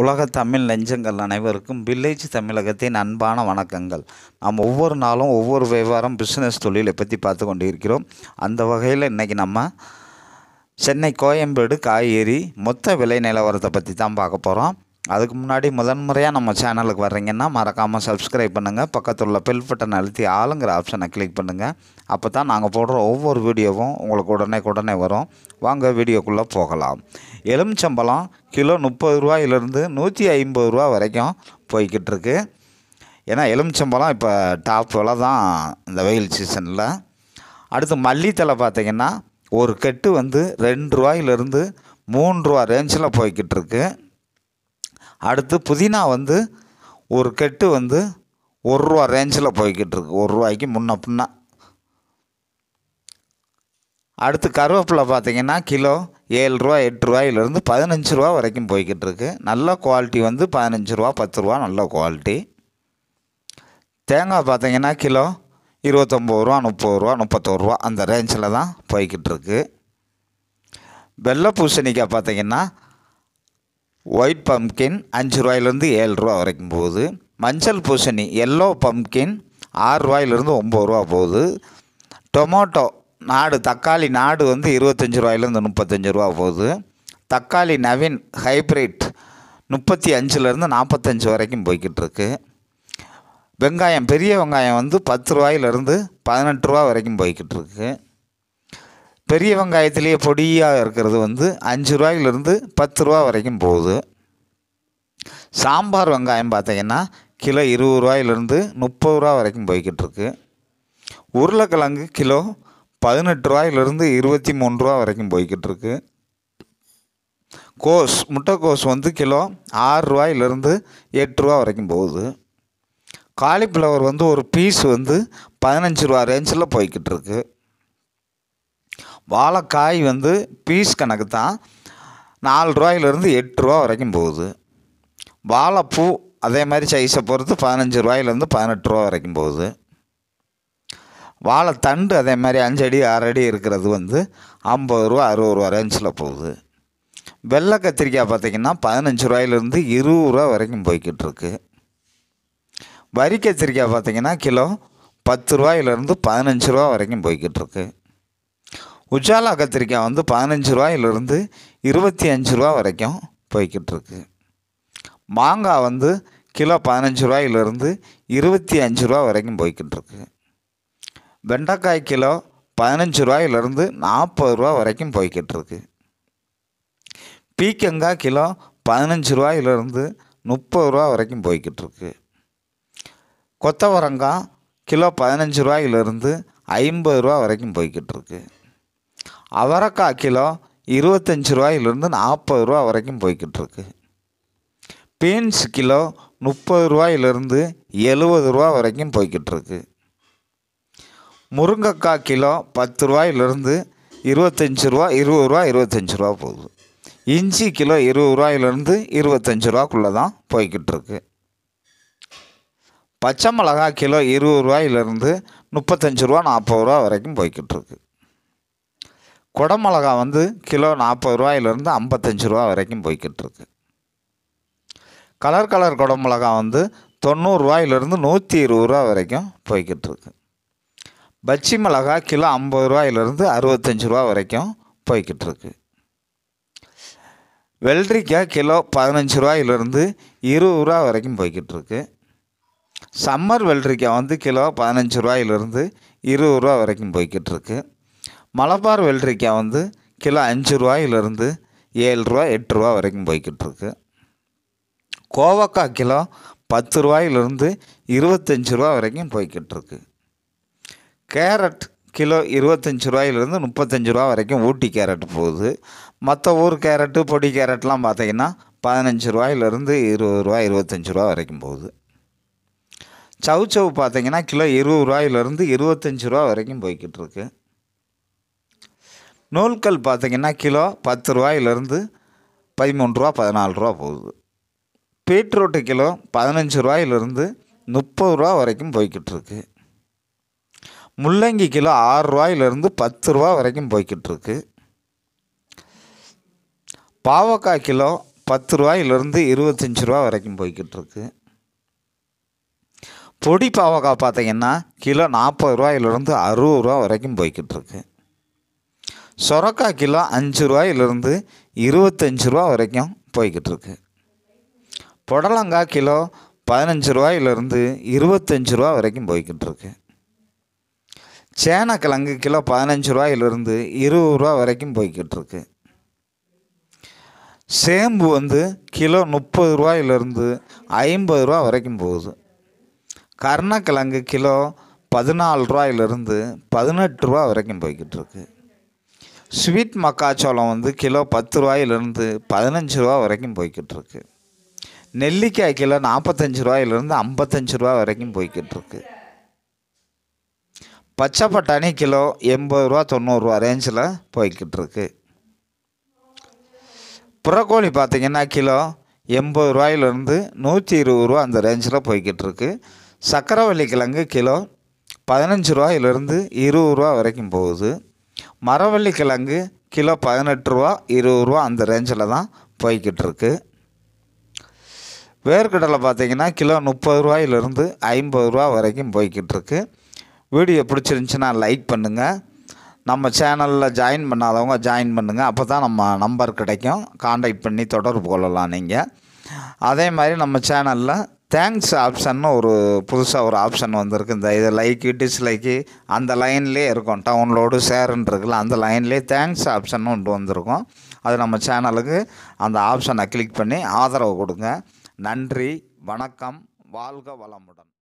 உலக தமிழ் நெஞ்சங்கள் அனைவருக்கும் வில்லேஜ் தமிழகத்தின் அன்பான வணக்கங்கள் நாம் ஒவ்வொரு நாளும் ஒவ்வொரு விவகாரம் பிஸ்னஸ் தொழிலை பற்றி பார்த்து கொண்டு இருக்கிறோம் அந்த வகையில் இன்றைக்கி நம்ம சென்னை கோயம்பேடு காய்கறி மொத்த விலை நிலவரத்தை பற்றி தான் பார்க்க போகிறோம் அதுக்கு முன்னாடி முதன்முறையாக நம்ம சேனலுக்கு வர்றீங்கன்னா மறக்காமல் சப்ஸ்கிரைப் பண்ணுங்கள் பக்கத்தில் உள்ள பெல் பட்டன் அழுத்தி ஆளுங்கிற ஆப்ஷனை கிளிக் பண்ணுங்கள் அப்போ தான் நாங்கள் போடுற ஒவ்வொரு வீடியோவும் உங்களுக்கு உடனே உடனே வரும் வாங்க வீடியோக்குள்ளே போகலாம் எலுமிச்சம்பழம் கிலோ முப்பது ரூபாயிலிருந்து நூற்றி ஐம்பது ரூபா வரைக்கும் போய்கிட்டு இருக்கு ஏன்னா எலுமிச்சம்பழம் இப்போ டாப் விலை தான் இந்த வெயில் சீசனில் அடுத்து மல்லித்தலை பார்த்திங்கன்னா ஒரு கெட்டு வந்து ரெண்டு ரூபாயிலிருந்து மூன்று ரூபா ரேஞ்சில் போய்கிட்டு இருக்குது அடுத்து புதினா வந்து ஒரு கெட்டு வந்து ஒரு ரூபா ரேஞ்சில் போய்கிட்டு இருக்கு ஒரு ரூபாய்க்கு முன்ன பின்னா அடுத்து கருவேப்பிலை பார்த்திங்கன்னா கிலோ ஏழு ரூபா எட்டு ரூபாயிலேருந்து பதினஞ்சு ரூபா வரைக்கும் போய்கிட்டு இருக்கு நல்ல குவாலிட்டி வந்து பதினஞ்சு ரூபா பத்து ரூபா நல்ல குவாலிட்டி தேங்காய் பார்த்திங்கன்னா கிலோ இருபத்தொம்பது ரூபா முப்பது ரூபா முப்பத்தோரு ரூபா அந்த ரேஞ்சில் தான் போய்கிட்டு இருக்கு வெள்ளை பூசணிக்காய் பார்த்திங்கன்னா ஒயிட் பம்கின் அஞ்சு ரூபாயிலேருந்து ஏழு ரூபா வரைக்கும் போகுது மஞ்சள் பூசணி எல்லோ பம்ப்கின் ஆறு ரூபாயிலேருந்து ஒம்பது ரூபா போகுது டொமோட்டோ நாடு தக்காளி நாடு வந்து இருபத்தஞ்சி ரூபாயிலேருந்து முப்பத்தஞ்சு ரூபா போகுது தக்காளி நவீன் ஹைப்ரிட் முப்பத்தி அஞ்சுலேருந்து நாற்பத்தஞ்சு வரைக்கும் போய்கிட்டு இருக்கு வெங்காயம் பெரிய வெங்காயம் வந்து பத்து ரூபாயிலேருந்து பதினெட்டு ரூபா வரைக்கும் போய்கிட்டு இருக்குது பெரிய வெங்காயத்திலே பொடியாக இருக்கிறது வந்து அஞ்சு ரூபாயிலிருந்து பத்து ரூபா வரைக்கும் போகுது சாம்பார் வெங்காயம் பார்த்திங்கன்னா கிலோ இருபது ரூபாயிலிருந்து முப்பது ரூபா வரைக்கும் போய்கிட்டு இருக்கு உருளைக்கிழங்கு கிலோ பதினெட்டு ரூபாயிலிருந்து இருபத்தி மூணு ரூபா வரைக்கும் போய்கிட்டு இருக்கு கோஸ் முட்டைக்கோஸ் வந்து கிலோ ஆறு ரூபாயிலிருந்து எட்டு ரூபா வரைக்கும் போகுது காலிஃப்ளவர் வந்து ஒரு பீஸ் வந்து பதினஞ்சு ரூபா ரேஞ்சில் போய்கிட்டு இருக்குது வாழைக்காய் வந்து பீஸ் கணக்கு தான் நாலு ரூபாயிலிருந்து எட்டு ரூபா வரைக்கும் போகுது வாழைப்பூ அதே மாதிரி சைஸை பொறுத்து பதினஞ்சு ரூபாயிலேருந்து பதினெட்டு ரூபா வரைக்கும் போகுது வாழைத்தண்டு அதே மாதிரி அஞ்சடி ஆறடி இருக்கிறது வந்து ஐம்பது ரூபா அறுபது ரூபா ரேஞ்சில் போகுது வெள்ளை கத்திரிக்காய் பார்த்திங்கன்னா பதினஞ்சு ரூபாயிலேருந்து இருபது ரூபா வரைக்கும் போய்கிட்டு இருக்கு வரி கத்திரிக்காய் பார்த்திங்கன்னா கிலோ பத்து ரூபாயிலேருந்து பதினஞ்சு ரூபா வரைக்கும் போய்கிட்டு இருக்குது உஜாலா கத்திரிக்காய் வந்து பதினஞ்சு ரூபாயிலிருந்து இருபத்தி அஞ்சு ரூபா வரைக்கும் போய்கிட்டு இருக்கு மாங்காய் வந்து கிலோ பதினஞ்சு ரூபாயிலிருந்து இருபத்தி அஞ்சு ரூபா வரைக்கும் போய்கிட்டு இருக்கு வெண்டைக்காய் கிலோ பதினஞ்சு ரூபாயிலிருந்து நாற்பது ரூபா வரைக்கும் போய்கிட்டு இருக்கு பீக்கங்காய் கிலோ பதினஞ்சு ரூபாயிலிருந்து முப்பது ரூபா வரைக்கும் போய்கிட்டு இருக்கு கொத்தவரங்காய் கிலோ பதினஞ்சு ரூபாயிலிருந்து ஐம்பது ரூபா வரைக்கும் போய்கிட்டு இருக்குது அவரைக்காய் கிலோ இருபத்தஞ்சி ரூபாயிலிருந்து நாற்பது ரூபா வரைக்கும் போய்கிட்டு இருக்கு பீன்ஸ் கிலோ முப்பது ரூபாயிலிருந்து எழுபது ரூபா வரைக்கும் போய்கிட்டு இருக்கு முருங்கைக்காய் கிலோ பத்து ரூபாயிலிருந்து இருபத்தஞ்சி ரூபா இருபது ரூபா இருபத்தஞ்சி ரூபா போகுது இஞ்சி கிலோ இருபது ரூபாயிலிருந்து இருபத்தஞ்சி ரூபாக்குள்ளே தான் போய்கிட்டு இருக்கு பச்சை மிளகா கிலோ இருபது ரூபாயிலிருந்து முப்பத்தஞ்சு ரூபா நாற்பது ரூபா வரைக்கும் போய்கிட்டு இருக்குது குடமிளகா வந்து கிலோ நாற்பது ரூபாயிலேருந்து ஐம்பத்தஞ்சு ரூபா வரைக்கும் போய்கிட்டு இருக்கு கலர் கலர் குடமிளகா வந்து தொண்ணூறுரூவாயிலேருந்து நூற்றி இருபது ரூபா வரைக்கும் போய்கிட்டு இருக்கு பச்சி மிளகா கிலோ ஐம்பது ரூபாயிலேருந்து அறுபத்தஞ்சி ரூபா வரைக்கும் போய்கிட்டு இருக்கு வெள்ளரிக்காய் கிலோ பதினஞ்சு ரூபாயிலேருந்து இருபது ரூபா வரைக்கும் போய்கிட்டு இருக்கு சம்மர் வெள்ளரிக்காய் வந்து கிலோ பதினஞ்சு ரூபாயிலிருந்து இருபது ரூபா வரைக்கும் போய்கிட்டு இருக்குது மலபார் வெள்ளரிக்காய் வந்து கிலோ அஞ்சு ரூபாயிலிருந்து ஏழு ரூபா எட்டு ரூபா வரைக்கும் போய்கிட்டு இருக்கு கோவக்காய் கிலோ பத்து ரூபாயிலிருந்து இருபத்தஞ்சி ரூபா வரைக்கும் போய்கிட்டு இருக்கு கேரட் கிலோ இருபத்தஞ்சி ரூபாயிலிருந்து முப்பத்தஞ்சு ரூபா வரைக்கும் ஊட்டி கேரட் போகுது மற்ற ஊர் கேரட்டு பொடி கேரட்லாம் பார்த்திங்கன்னா பதினஞ்சு ரூபாயிலிருந்து இருபது ரூபா இருபத்தஞ்சி ரூபா வரைக்கும் போகுது சவுச்சவு பார்த்தீங்கன்னா பார்த்திங்கன்னா கிலோ இருபது ரூபாயிலிருந்து இருபத்தஞ்சி ரூபா வரைக்கும் போய்கிட்டு இருக்குது நூல்கள் பார்த்திங்கன்னா கிலோ பத்து ரூபாயிலேருந்து பதிமூணு ரூபா பதினாலு ரூபா போகுது பீட்ரூட்டு கிலோ பதினஞ்சு ரூபாயிலிருந்து முப்பது ரூபா வரைக்கும் போய்கிட்டுருக்கு முள்ளங்கி கிலோ ஆறு ரூபாயிலிருந்து பத்து ரூபா வரைக்கும் போய்கிட்டுருக்கு பாவக்காய் கிலோ பத்து ரூபாயிலிருந்து இருபத்தஞ்சி ரூபா வரைக்கும் போய்கிட்டுருக்கு பொடி பாவக்காய் பார்த்திங்கன்னா கிலோ நாற்பது ரூபாயிலிருந்து அறுபது ரூபா வரைக்கும் போய்கிட்டுருக்கு சொரக்கா கிலோ அஞ்சு ரூபாயிலிருந்து இருபத்தஞ்சி ரூபா வரைக்கும் போய்கிட்டு இருக்கு புடலங்காய் கிலோ பதினஞ்சு ரூபாயிலிருந்து இருபத்தஞ்சி ரூபா வரைக்கும் போய்கிட்டு இருக்கு சேனக்கிழங்கு கிலோ பதினஞ்சு ரூபாயிலிருந்து இருபது ரூபா வரைக்கும் போய்கிட்டு இருக்கு சேம்பு வந்து கிலோ முப்பது ரூபாயிலிருந்து ஐம்பது ரூபா வரைக்கும் போகுது கர்ணக்கிழங்கு கிலோ பதினாலு ரூபாயிலிருந்து பதினெட்டு ரூபா வரைக்கும் போய்கிட்டு இருக்குது ஸ்வீட் மக்காச்சோளம் வந்து கிலோ பத்து ரூபாயிலேருந்து பதினஞ்சு ரூபா வரைக்கும் போய்கிட்டுருக்கு நெல்லிக்காய் கிலோ நாற்பத்தஞ்சு ரூபாயிலேருந்து ஐம்பத்தஞ்சு ரூபா வரைக்கும் போய்கிட்டுருக்கு பச்சை பட்டாணி கிலோ எண்பது ரூபா தொண்ணூறுரூவா ரேஞ்சில் போய்கிட்டுருக்கு புறக்கோழி பார்த்திங்கன்னா கிலோ எண்பது ரூபாயிலேருந்து நூற்றி இருபது ரூபா அந்த ரேஞ்சில் போய்கிட்டுருக்கு சக்கரவள்ளி கிழங்கு கிலோ பதினஞ்சு ரூபாயிலேருந்து இருபது ரூபா வரைக்கும் போகுது மரவள்ளி கிழங்கு கிலோ பதினெட்டு ரூபா இருபது ரூபா அந்த ரேஞ்சில் தான் போய்கிட்டு இருக்கு வேர்க்கடலை பார்த்திங்கன்னா கிலோ முப்பது ரூபாயிலிருந்து ஐம்பது ரூபா வரைக்கும் போய்கிட்டு இருக்கு வீடியோ பிடிச்சிருந்துச்சுன்னா லைக் பண்ணுங்கள் நம்ம சேனலில் ஜாயின் பண்ணாதவங்க ஜாயின் பண்ணுங்கள் அப்போ தான் நம்ம நம்பர் கிடைக்கும் காண்டாக்ட் பண்ணி தொடர்பு கொள்ளலாம் நீங்கள் அதே மாதிரி நம்ம சேனலில் தேங்க்ஸ் ஆப்ஷன்னு ஒரு புதுசாக ஒரு ஆப்ஷன் வந்திருக்கு இந்த இது லைக்கு டிஸ்லைக்கு அந்த லைன்லேயே இருக்கும் டவுன்லோடு ஷேருன்றதுல அந்த லைன்லேயே தேங்க்ஸ் ஆப்ஷன் ஒன்று வந்திருக்கும் அது நம்ம சேனலுக்கு அந்த ஆப்ஷனை கிளிக் பண்ணி ஆதரவு கொடுங்க நன்றி வணக்கம் வாழ்க வளமுடன்